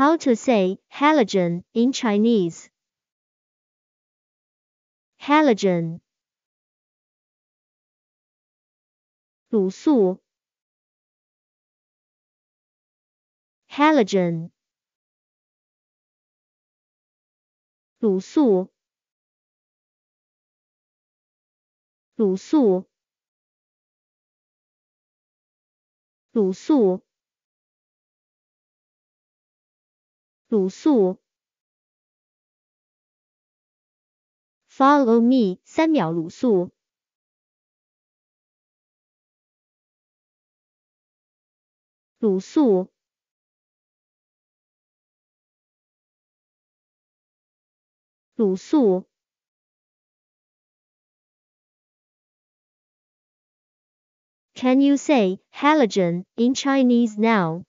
How to say halogen in Chinese. Halogen. 卤素 halogen 卤素卤素卤素鲁肃。Follow me，三秒鲁肃。鲁肃。鲁肃。Can you say halogen in Chinese now?